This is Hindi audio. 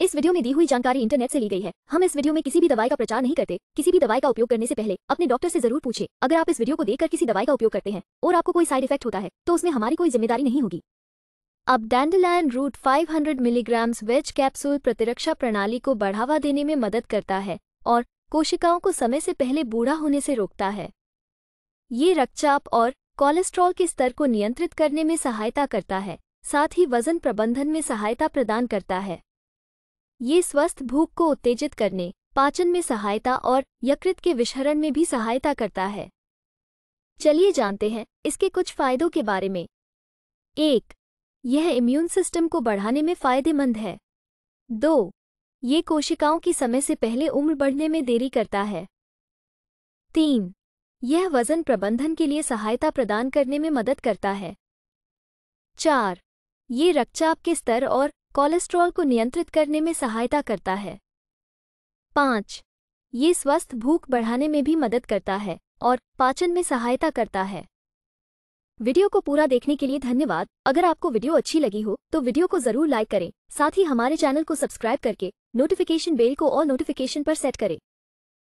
इस वीडियो में दी हुई जानकारी इंटरनेट से ली गई है हम इस वीडियो में किसी भी दवाई का प्रचार नहीं करते किसी भी दवाई का उपयोग करने से पहले अपने डॉक्टर से जरूर पूछे अगर आप इस वीडियो को देखकर किसी दवाई का उपयोग करते हैं और आपको कोई साइड इफेक्ट होता है तो उसमें हमारी कोई जिम्मेदारी नहीं होगी अब dandelion root five milligram veg capsule प्रतिरक्षा प्रणाली को बढ़ावा देने में मदद करता है और कोशिकाओं को समय से पहले बूढ़ा होने से रोकता है ये रक्तचाप और कोलेस्ट्रॉल के स्तर को नियंत्रित करने में सहायता करता है साथ ही वजन प्रबंधन में सहायता प्रदान करता है ये स्वस्थ भूख को उत्तेजित करने पाचन में सहायता और यकृत के विषहरण में भी सहायता करता है चलिए जानते हैं इसके कुछ फायदों के बारे में एक यह इम्यून सिस्टम को बढ़ाने में फायदेमंद है दो ये कोशिकाओं की समय से पहले उम्र बढ़ने में देरी करता है तीन यह वजन प्रबंधन के लिए सहायता प्रदान करने में मदद करता है चार ये रक्तचाप के स्तर और कोलेस्ट्रॉल को नियंत्रित करने में सहायता करता है पाँच ये स्वस्थ भूख बढ़ाने में भी मदद करता है और पाचन में सहायता करता है वीडियो को पूरा देखने के लिए धन्यवाद अगर आपको वीडियो अच्छी लगी हो तो वीडियो को जरूर लाइक करें साथ ही हमारे चैनल को सब्सक्राइब करके नोटिफिकेशन बेल को और नोटिफिकेशन पर सेट करें